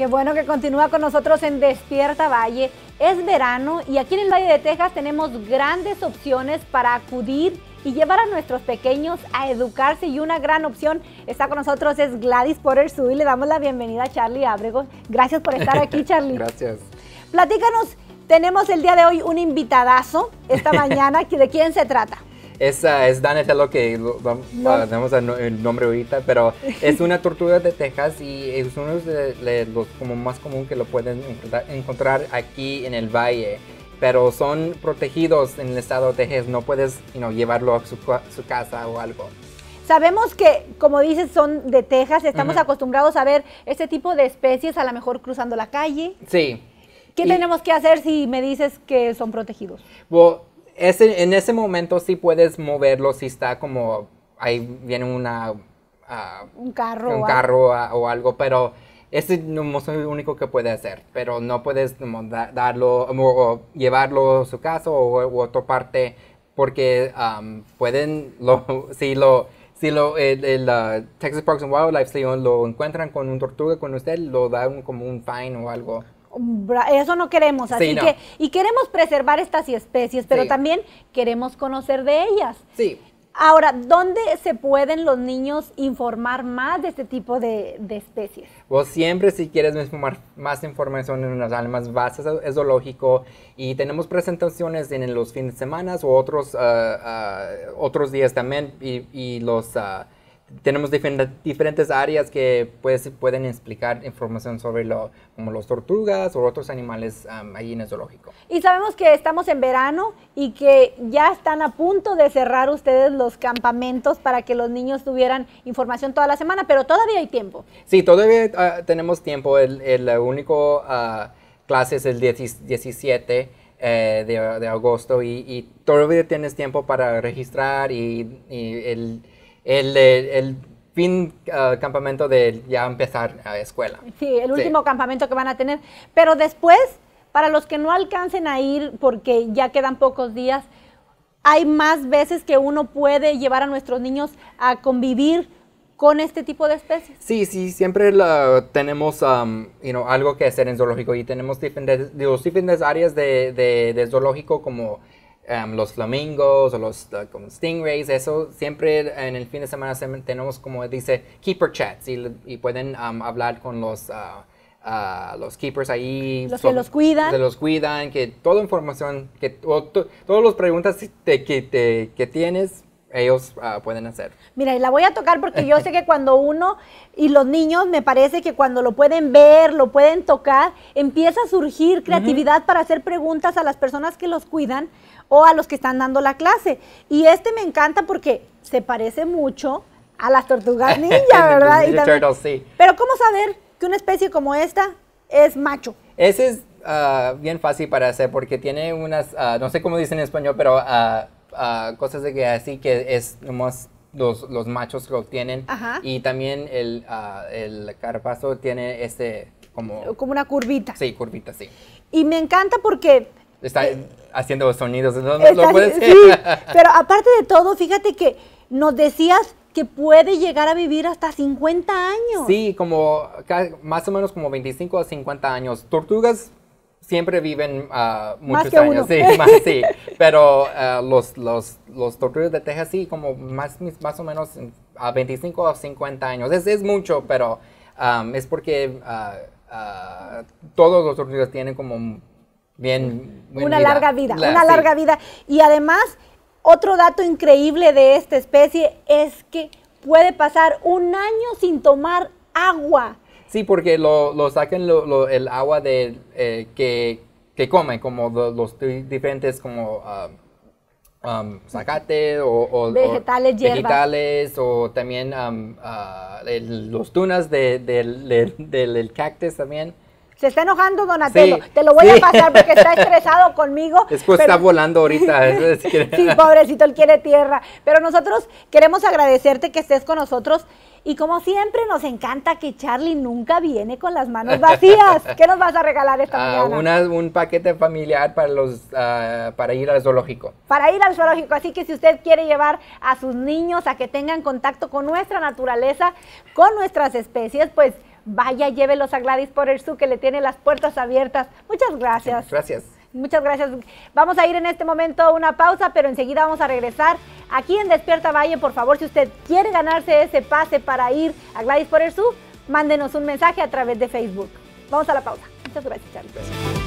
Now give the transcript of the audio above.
Qué bueno que continúa con nosotros en Despierta Valle. Es verano y aquí en el Valle de Texas tenemos grandes opciones para acudir y llevar a nuestros pequeños a educarse y una gran opción está con nosotros es Gladys Porter y Le damos la bienvenida a Charlie Abrego. Gracias por estar aquí, Charlie. Gracias. Platícanos, tenemos el día de hoy un invitadazo esta mañana. ¿De quién se trata? Es, uh, es lo que damos ah, el, nombre ahorita, pero es una tortuga de Texas y es uno de, los como más común que lo pueden encontrar aquí en el valle. Pero son protegidos en el estado de Texas, no puedes no llevarlo a su, casa o algo sabemos que, como dices, son de Texas, estamos acostumbrados a ver este tipo de especies a lo mejor cruzando la calle. Sí. ¿Qué tenemos que hacer si me dices que son protegidos? en ese momento sí puedes moverlo si está como ahí viene una ah, un carro un carro o algo pero ese no es lo único que puede hacer pero no puedes darlo llevarlo a su casa o, a otra parte porque pueden si lo si lo el, ah, Texas Parks and Wildlife si lo encuentran con un tortuga con usted lo dan como un fine o algo eso no queremos, así que y queremos preservar estas especies, pero también queremos conocer de ellas. Sí. Ahora, ¿dónde se pueden los niños informar más de este tipo de, especies? Pues siempre, si quieres informar más información en unas almas bases e-, es zoológico y tenemos presentaciones en los fines de semana o otros, ah, ah, otros días también y, los... Ah, tenemos diferentes áreas que pues, pueden explicar información sobre lo, como los tortugas o otros animales en el zoológico. Y sabemos que estamos en verano y que ya están a punto de cerrar ustedes los campamentos para que los niños tuvieran información toda la semana, pero todavía hay tiempo. Sí, todavía ah, tenemos tiempo. El, único ah, clase es el 17. Eh, de, agosto y, todavía tienes tiempo para registrar y el el, eh, el fin ah, campamento de ya empezar a escuela. Sí, el último campamento que van a tener. Pero después, para los que no alcancen a ir porque ya quedan pocos días, hay más veces que uno puede llevar a nuestros niños a convivir con este tipo de especies. Sí, sí, siempre la, tenemos you know, algo que hacer en zoológico y tenemos diferentes, diferentes áreas de zoológico como los flamingos o los uh, como stingrays, eso, siempre en el fin de semana tenemos como dice keeper chats y, pueden hablar con los... Uh, uh, los keepers ahí. Los que los cuidan. Que los cuidan, que toda información, que todas las preguntas que tienes, ellos ah, pueden hacer. Mira, y la voy a tocar porque yo sé que cuando uno y los niños, me parece que cuando lo pueden ver, lo pueden tocar, empieza a surgir creatividad para hacer preguntas a las personas que los cuidan o a los que están dando la clase. Y este me encanta porque se parece mucho a las tortugas ninja, ¿verdad? y también, sí. Pero ¿cómo saber que una especie como esta es macho? Ese es ah, bien fácil para hacer porque tiene unas, ah, no sé cómo dicen en español, pero cosas de que así que es nomás los, los machos lo tienen. Y también el, ah, el carpazo tiene este como... Como una curvita. Sí, curvita, sí. Y me encanta porque... Está eh, haciendo sonidos, ¿no? ¿Lo puedes sí, pero aparte de todo, fíjate que nos decías que puede llegar a vivir hasta 50 años. Sí, como más o menos como 25 a 50 años. Tortugas siempre viven ah, muchos años, sí. Pero ah, los, los, los tortugas de Texas sí, como más, más o menos a 25 o 50 años. Es, es mucho, pero es porque ah, todos los tortugas tienen como bien... Una larga vida, una larga vida. Y además, otro dato increíble de esta especie es que puede pasar un año sin tomar agua. Sí, porque lo, lo sacan lo, el agua de, eh, que, comen, como los diferentes como o, vegetales, o vegetales o también ah, los tunas de, del, del cactus también. Se está enojando Donatello. Te lo voy a pasar porque está estresado conmigo. Es está volando ahorita. sí, pobrecito, él quiere tierra. Pero nosotros queremos agradecerte que estés con nosotros y como siempre, nos encanta que Charlie nunca viene con las manos vacías. ¿Qué nos vas a regalar esta ah, mañana? Una, un paquete familiar para, los, ah, para ir al zoológico. Para ir al zoológico. Así que si usted quiere llevar a sus niños a que tengan contacto con nuestra naturaleza, con nuestras especies, pues vaya, llévelos a Gladys el Zoo, que le tiene las puertas abiertas. Muchas gracias. Gracias. Muchas gracias. Vamos a ir en este momento a una pausa, pero enseguida vamos a regresar aquí en Despierta Valle. Por favor, si usted quiere ganarse ese pase para ir a Gladys por el Sur, mándenos un mensaje a través de Facebook. Vamos a la pausa. Muchas gracias, Charlie.